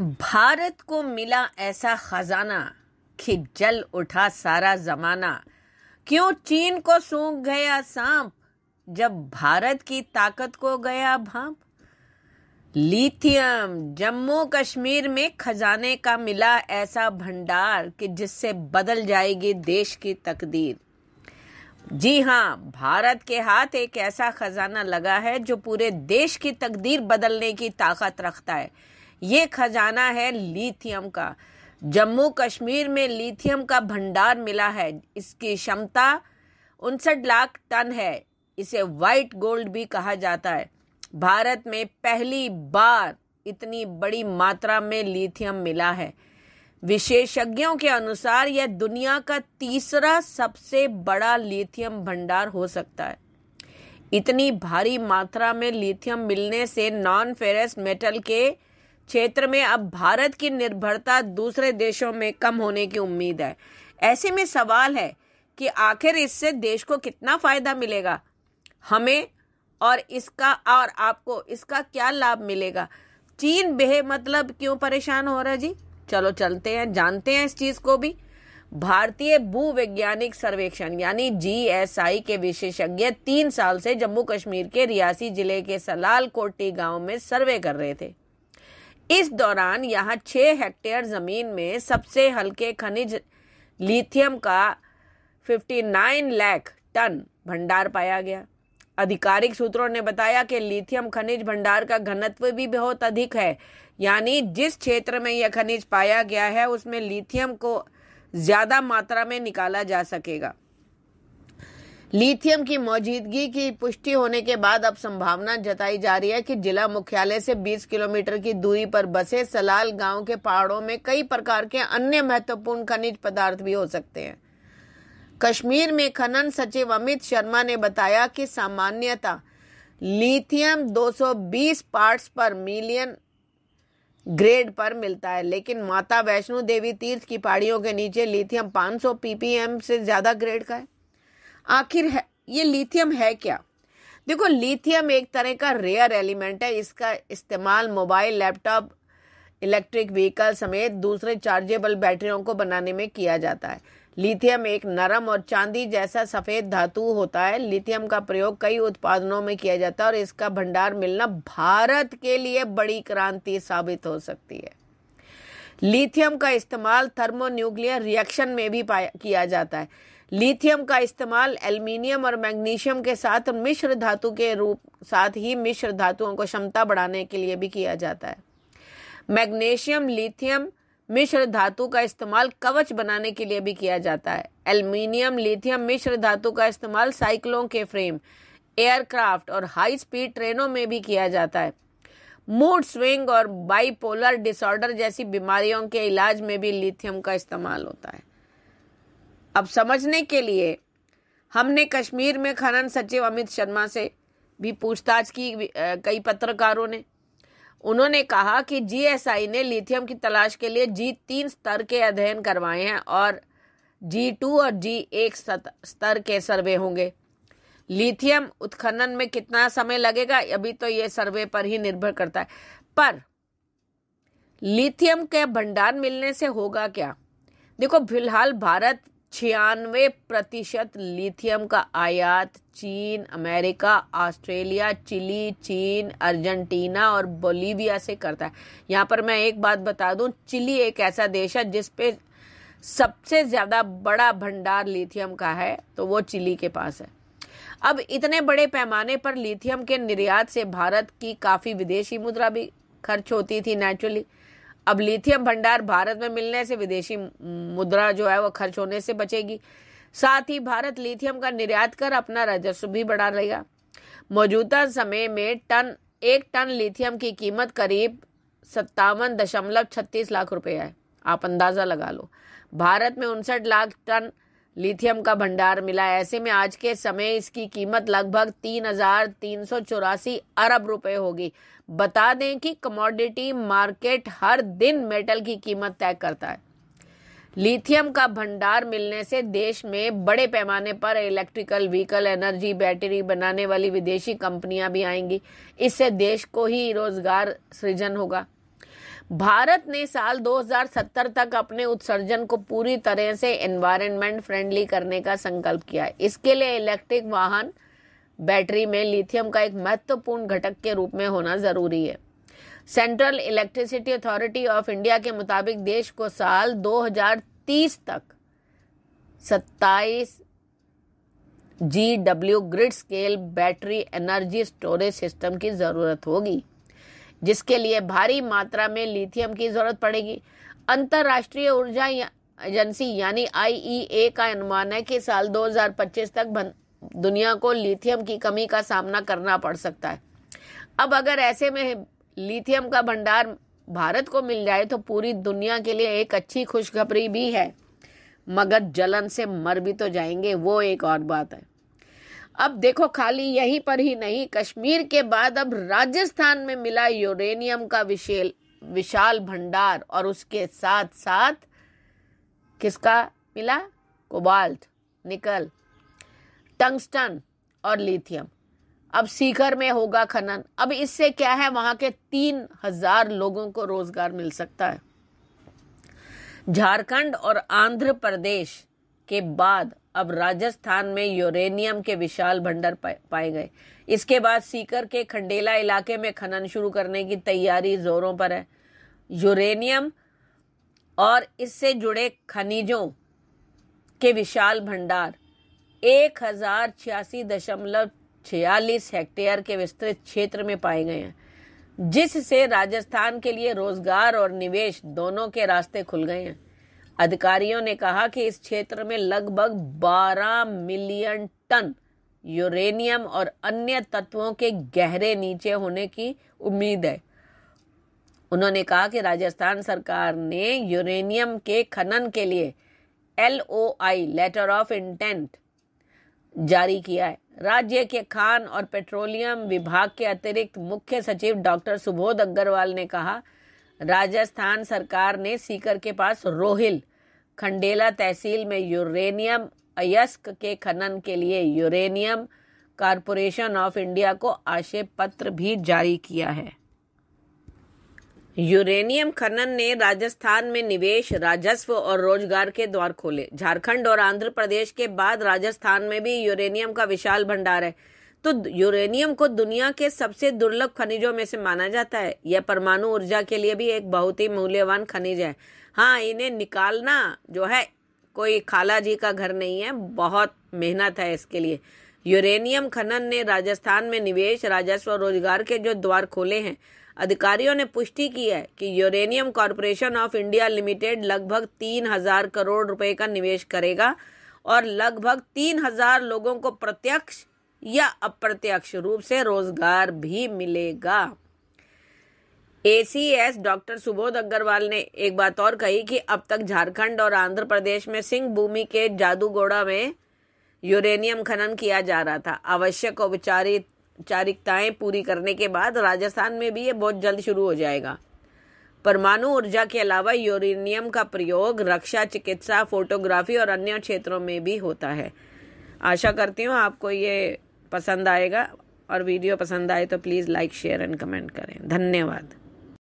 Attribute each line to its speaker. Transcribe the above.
Speaker 1: भारत को मिला ऐसा खजाना कि जल उठा सारा जमाना क्यों चीन को सूख गया सांप जब भारत की ताकत को गया भाप लिथियम जम्मू कश्मीर में खजाने का मिला ऐसा भंडार कि जिससे बदल जाएगी देश की तकदीर जी हाँ भारत के हाथ एक ऐसा खजाना लगा है जो पूरे देश की तकदीर बदलने की ताकत रखता है ये खजाना है लिथियम का जम्मू कश्मीर में लिथियम का भंडार मिला है इसकी क्षमता उनसठ लाख टन है इसे वाइट गोल्ड भी कहा जाता है भारत में पहली बार इतनी बड़ी मात्रा में लिथियम मिला है विशेषज्ञों के अनुसार यह दुनिया का तीसरा सबसे बड़ा लिथियम भंडार हो सकता है इतनी भारी मात्रा में लिथियम मिलने से नॉन फेरस मेटल के क्षेत्र में अब भारत की निर्भरता दूसरे देशों में कम होने की उम्मीद है ऐसे में सवाल है कि आखिर इससे देश को कितना फायदा मिलेगा हमें और इसका और आपको इसका क्या लाभ मिलेगा चीन बेहे मतलब क्यों परेशान हो रहा जी चलो चलते हैं जानते हैं इस चीज को भी भारतीय वैज्ञानिक सर्वेक्षण यानी जीएसआई के विशेषज्ञ तीन साल से जम्मू कश्मीर के रियासी जिले के सलाल कोटी गांव में सर्वे कर रहे थे इस दौरान यहाँ छः हेक्टेयर ज़मीन में सबसे हल्के खनिज लिथियम का 59 लाख टन भंडार पाया गया आधिकारिक सूत्रों ने बताया कि लिथियम खनिज भंडार का घनत्व भी बहुत अधिक है यानी जिस क्षेत्र में यह खनिज पाया गया है उसमें लिथियम को ज़्यादा मात्रा में निकाला जा सकेगा लिथियम की मौजूदगी की पुष्टि होने के बाद अब संभावना जताई जा रही है कि जिला मुख्यालय से 20 किलोमीटर की दूरी पर बसे सलाल गांव के पहाड़ों में कई प्रकार के अन्य महत्वपूर्ण खनिज पदार्थ भी हो सकते हैं कश्मीर में खनन सचिव अमित शर्मा ने बताया कि सामान्यतः lithium 220 parts per million grade पर मिलता है लेकिन माता वैष्णो देवी तीर्थ की पहाड़ियों के नीचे लिथियम 500 पीपीएम से ज्यादा ग्रेड का है आखिर है ये लिथियम है क्या देखो लिथियम एक तरह का रेयर एलिमेंट है इसका इस्तेमाल मोबाइल लैपटॉप इलेक्ट्रिक व्हीकल समेत दूसरे चार्जेबल बैटरियों को बनाने में किया जाता है लिथियम एक नरम और चांदी जैसा सफ़ेद धातु होता है लिथियम का प्रयोग कई उत्पादनों में किया जाता है और इसका भंडार मिलना भारत के लिए बड़ी क्रांति साबित हो सकती है लिथियम का इस्तेमाल थर्मोन्यूक्लियर रिएक्शन में भी किया जाता है लिथियम का इस्तेमाल एल्युमिनियम और मैग्नीशियम के साथ मिश्र धातु के रूप साथ ही मिश्र धातुओं को क्षमता बढ़ाने के लिए भी किया जाता है मैग्नीशियम लिथियम मिश्र धातु का इस्तेमाल कवच बनाने के लिए भी किया जाता है एल्युमिनियम लिथियम मिश्र धातु का इस्तेमाल साइकिलों के फ्रेम एयरक्राफ्ट और हाई स्पीड ट्रेनों में भी किया जाता है मूड स्विंग और बाइपोलर डिसऑर्डर जैसी बीमारियों के इलाज में भी लिथियम का इस्तेमाल होता है अब समझने के लिए हमने कश्मीर में खनन सचिव अमित शर्मा से भी पूछताछ की कई पत्रकारों ने उन्होंने कहा कि जीएसआई ने लिथियम की तलाश के लिए जी तीन स्तर के अध्ययन करवाए हैं और जी टू और जी एक स्तर के सर्वे होंगे लिथियम उत्खनन में कितना समय लगेगा अभी तो ये सर्वे पर ही निर्भर करता है पर लिथियम के भंडार मिलने से होगा क्या देखो फिलहाल भारत छियानवे प्रतिशत लिथियम का आयात चीन अमेरिका ऑस्ट्रेलिया चिली चीन अर्जेंटीना और बोलीविया से करता है यहाँ पर मैं एक बात बता दू चिली एक ऐसा देश है जिस पे सबसे ज़्यादा बड़ा भंडार लिथियम का है तो वो चिली के पास है अब इतने बड़े पैमाने पर लिथियम के निर्यात से भारत की काफ़ी विदेशी मुद्रा भी खर्च होती थी नेचुरली अब लिथियम भंडार भारत में मिलने से विदेशी मुद्रा जो है वो खर्च होने से बचेगी साथ ही भारत लिथियम का निर्यात कर अपना राजस्व भी बढ़ा लेगा मौजूदा समय में टन एक टन लिथियम की कीमत करीब सत्तावन दशमलव छत्तीस लाख रुपया है आप अंदाजा लगा लो भारत में उनसठ लाख टन लिथियम का भंडार मिला ऐसे में आज के समय इसकी कीमत लगभग तीन हजार तीन सौ चौरासी अरब रुपए होगी बता दें कि कमोडिटी मार्केट हर दिन मेटल की कीमत तय करता है लिथियम का भंडार मिलने से देश में बड़े पैमाने पर इलेक्ट्रिकल व्हीकल एनर्जी बैटरी बनाने वाली विदेशी कंपनियां भी आएंगी इससे देश को ही रोजगार सृजन होगा भारत ने साल 2070 तक अपने उत्सर्जन को पूरी तरह से एनवायरनमेंट फ्रेंडली करने का संकल्प किया है इसके लिए इलेक्ट्रिक वाहन बैटरी में लिथियम का एक महत्वपूर्ण घटक के रूप में होना जरूरी है central electricity authority of India के मुताबिक देश को साल 2030 तक 27 G W grid scale battery energy storage system की ज़रूरत होगी जिसके लिए भारी मात्रा में लिथियम की जरूरत पड़ेगी अंतर्राष्ट्रीय ऊर्जा एजेंसी यानी आई e का अनुमान है कि साल 2025 तक दुनिया को लिथियम की कमी का सामना करना पड़ सकता है अब अगर ऐसे में लिथियम का भंडार भारत को मिल जाए तो पूरी दुनिया के लिए एक अच्छी खुशखबरी भी है मगर जलन से मर भी तो जाएंगे वो एक और बात है अब देखो खाली यहीं पर ही नहीं कश्मीर के बाद अब राजस्थान में मिला यूरेनियम का विशेल विशाल भंडार और उसके साथ साथ किसका मिला कोबाल्ट निकल टंगस्टन और लिथियम अब सीकर में होगा खनन अब इससे क्या है वहां के तीन हजार लोगों को रोजगार मिल सकता है झारखंड और आंध्र प्रदेश के बाद अब राजस्थान में यूरेनियम के विशाल भंडार पाए गए इसके बाद सीकर के खंडेला इलाके में खनन शुरू करने की तैयारी जोरों पर है यूरेनियम और इससे जुड़े खनिजों के विशाल भंडार एक हजार छियासी दशमलव छियालीस हेक्टेयर के विस्तृत क्षेत्र में पाए गए हैं जिससे राजस्थान के लिए रोजगार और निवेश दोनों के रास्ते खुल गए हैं अधिकारियों ने कहा कि इस क्षेत्र में लगभग 12 मिलियन टन यूरेनियम और अन्य तत्वों के गहरे नीचे होने की उम्मीद है उन्होंने कहा कि राजस्थान सरकार ने यूरेनियम के खनन के लिए L O I letter of intent जारी किया है राज्य के खान और पेट्रोलियम विभाग के अतिरिक्त मुख्य सचिव डॉक्टर सुबोध अग्रवाल ने कहा राजस्थान सरकार ने सीकर के पास रोहिल खंडेला तहसील में यूरेनियम अयस्क के खनन के लिए यूरेनियम कारपोरेशन ऑफ इंडिया को आशय पत्र भी जारी किया है यूरेनियम खनन ने राजस्थान में निवेश राजस्व और रोजगार के द्वार खोले झारखंड और आंध्र प्रदेश के बाद राजस्थान में भी यूरेनियम का विशाल भंडार है तो यूरेनियम को दुनिया के सबसे दुर्लभ खनिजों में से माना जाता है यह परमाणु ऊर्जा के लिए भी एक बहुत ही मूल्यवान खनिज है हाँ इन्हें निकालना जो है कोई खाला जी का घर नहीं है बहुत मेहनत है इसके लिए यूरेनियम खनन ने राजस्थान में निवेश राजस्व रोजगार के जो द्वार खोले हैं अधिकारियों ने पुष्टि की है कि uranium corporation of India limited लगभग तीन हजार करोड़ रुपए का निवेश करेगा और लगभग तीन हजार लोगों को प्रत्यक्ष या अप्रत्यक्ष रूप से रोजगार भी मिलेगा एसीएस डॉक्टर सुबोध अग्रवाल ने एक बात और कही कि अब तक झारखंड और आंध्र प्रदेश में सिंह भूमि के जादूगोड़ा में यूरेनियम खनन किया जा रहा था आवश्यक औपचारिकताएं पूरी करने के बाद राजस्थान में भी ये बहुत जल्द शुरू हो जाएगा परमाणु ऊर्जा के अलावा यूरेनियम का प्रयोग रक्षा चिकित्सा फोटोग्राफी और अन्य क्षेत्रों में भी होता है आशा करती हूँ आपको ये पसंद आएगा और वीडियो पसंद आए तो please like share and comment करें धन्यवाद